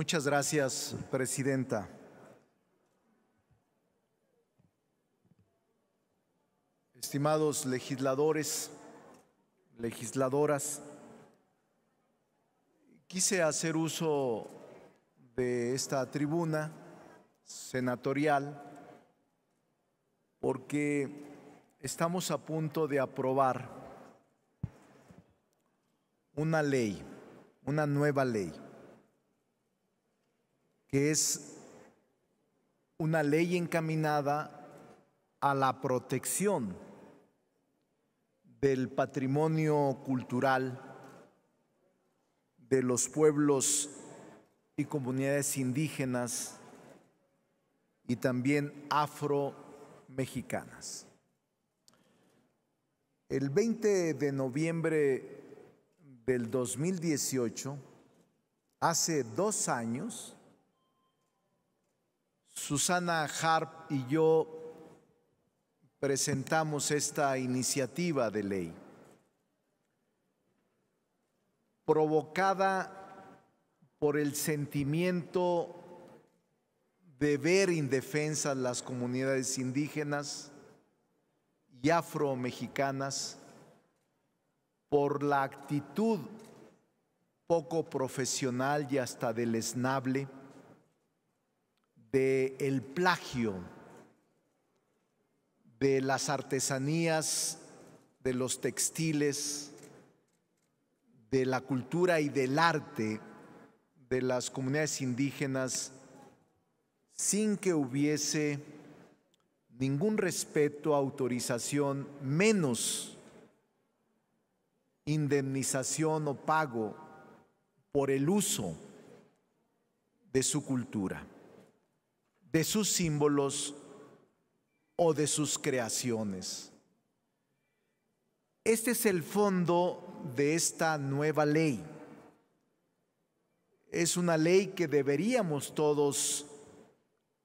Muchas gracias, Presidenta. Estimados legisladores, legisladoras, quise hacer uso de esta tribuna senatorial porque estamos a punto de aprobar una ley, una nueva ley que es una ley encaminada a la protección del patrimonio cultural de los pueblos y comunidades indígenas y también afro-mexicanas. El 20 de noviembre del 2018, hace dos años, Susana Harp y yo presentamos esta iniciativa de ley provocada por el sentimiento de ver indefensas las comunidades indígenas y afromexicanas por la actitud poco profesional y hasta deleznable del plagio, de las artesanías, de los textiles, de la cultura y del arte de las comunidades indígenas sin que hubiese ningún respeto, autorización, menos indemnización o pago por el uso de su cultura de sus símbolos o de sus creaciones. Este es el fondo de esta nueva ley. Es una ley que deberíamos todos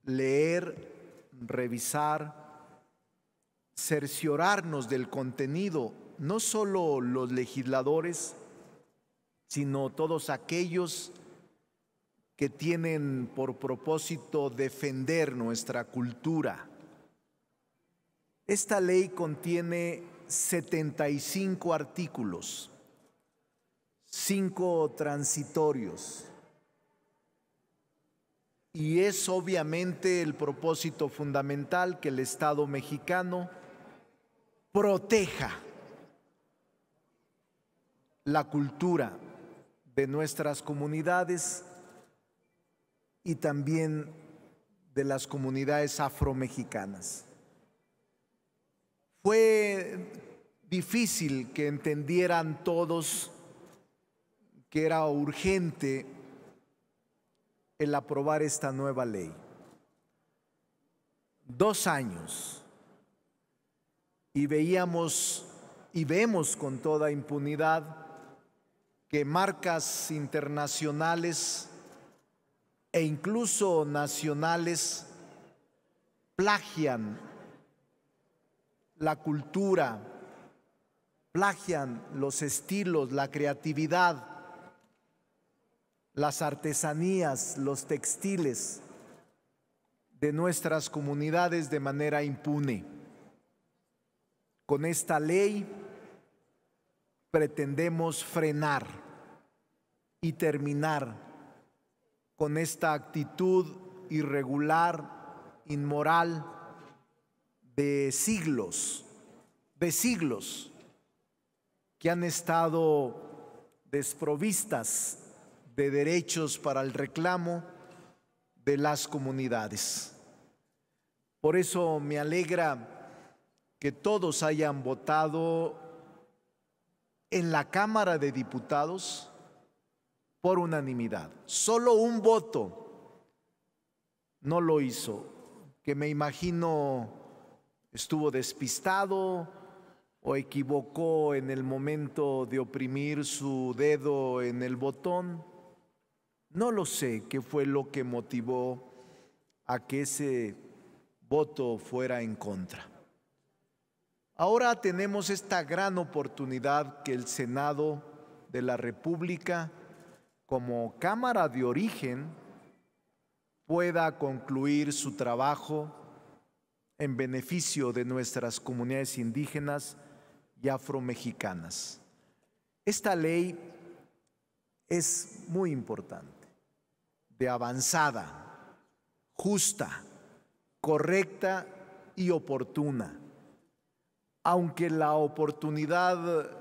leer, revisar, cerciorarnos del contenido, no solo los legisladores, sino todos aquellos que que tienen por propósito defender nuestra cultura. Esta ley contiene 75 artículos, 5 transitorios, y es obviamente el propósito fundamental que el Estado mexicano proteja la cultura de nuestras comunidades y también de las comunidades afromexicanas. Fue difícil que entendieran todos que era urgente el aprobar esta nueva ley. Dos años y veíamos y vemos con toda impunidad que marcas internacionales e incluso nacionales plagian la cultura, plagian los estilos, la creatividad, las artesanías, los textiles de nuestras comunidades de manera impune. Con esta ley pretendemos frenar y terminar con esta actitud irregular, inmoral, de siglos, de siglos, que han estado desprovistas de derechos para el reclamo de las comunidades. Por eso me alegra que todos hayan votado en la Cámara de Diputados por unanimidad. Solo un voto no lo hizo, que me imagino estuvo despistado o equivocó en el momento de oprimir su dedo en el botón. No lo sé qué fue lo que motivó a que ese voto fuera en contra. Ahora tenemos esta gran oportunidad que el Senado de la República como Cámara de Origen pueda concluir su trabajo en beneficio de nuestras comunidades indígenas y afromexicanas. Esta ley es muy importante, de avanzada, justa, correcta y oportuna. Aunque la oportunidad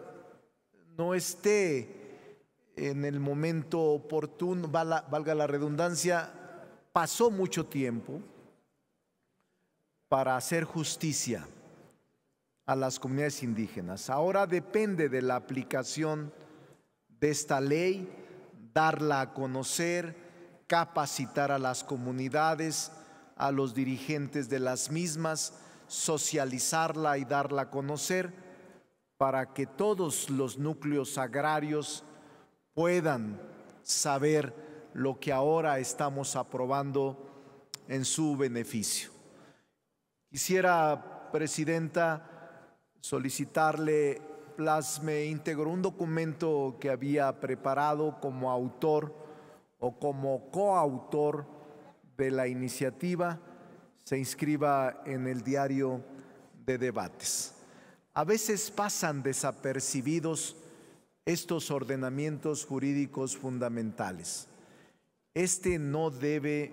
no esté en el momento oportuno, valga la redundancia, pasó mucho tiempo para hacer justicia a las comunidades indígenas. Ahora depende de la aplicación de esta ley, darla a conocer, capacitar a las comunidades, a los dirigentes de las mismas, socializarla y darla a conocer para que todos los núcleos agrarios puedan saber lo que ahora estamos aprobando en su beneficio. Quisiera, Presidenta, solicitarle plasme íntegro un documento que había preparado como autor o como coautor de la iniciativa, se inscriba en el diario de debates. A veces pasan desapercibidos estos ordenamientos jurídicos fundamentales. Este no debe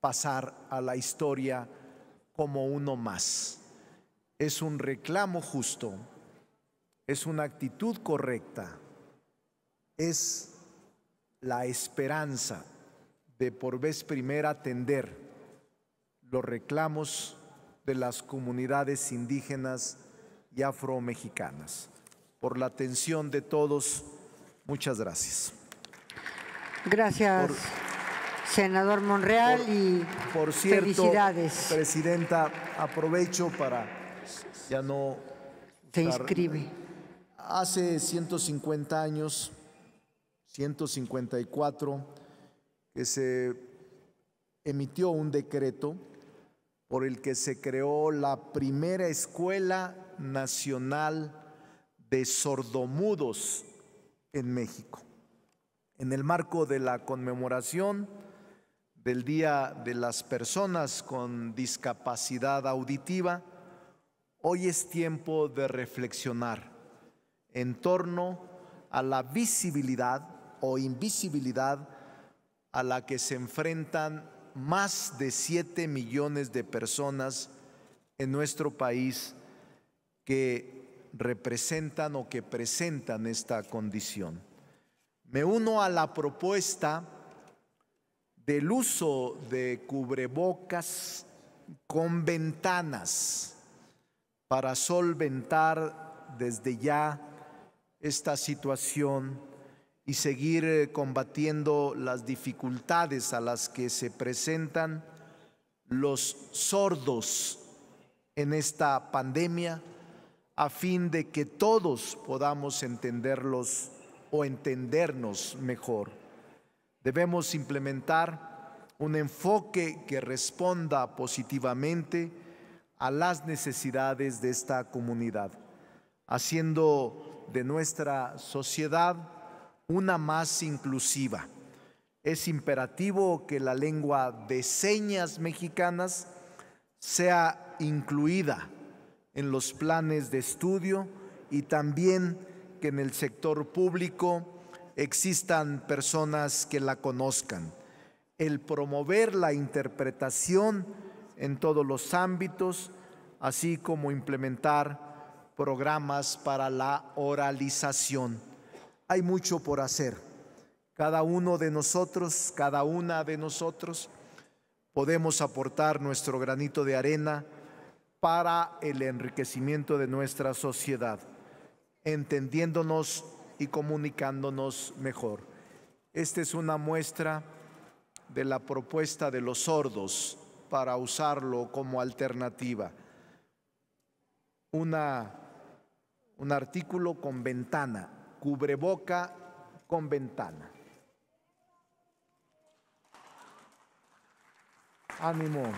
pasar a la historia como uno más. Es un reclamo justo, es una actitud correcta, es la esperanza de por vez primera atender los reclamos de las comunidades indígenas y afromexicanas por la atención de todos. Muchas gracias. Gracias, senador Monreal, y por cierto, Presidenta, aprovecho para ya no. Se inscribe. Hace 150 años, 154, que se emitió un decreto por el que se creó la primera escuela nacional de sordomudos en México, en el marco de la conmemoración del Día de las Personas con Discapacidad Auditiva, hoy es tiempo de reflexionar en torno a la visibilidad o invisibilidad a la que se enfrentan más de 7 millones de personas en nuestro país que representan o que presentan esta condición. Me uno a la propuesta del uso de cubrebocas con ventanas para solventar desde ya esta situación y seguir eh, combatiendo las dificultades a las que se presentan los sordos en esta pandemia a fin de que todos podamos entenderlos o entendernos mejor. Debemos implementar un enfoque que responda positivamente a las necesidades de esta comunidad, haciendo de nuestra sociedad una más inclusiva. Es imperativo que la lengua de señas mexicanas sea incluida en los planes de estudio y también que en el sector público existan personas que la conozcan. El promover la interpretación en todos los ámbitos, así como implementar programas para la oralización. Hay mucho por hacer. Cada uno de nosotros, cada una de nosotros, podemos aportar nuestro granito de arena para el enriquecimiento de nuestra sociedad, entendiéndonos y comunicándonos mejor. Esta es una muestra de la propuesta de los sordos para usarlo como alternativa. Una, un artículo con ventana, cubreboca con ventana. Ánimo.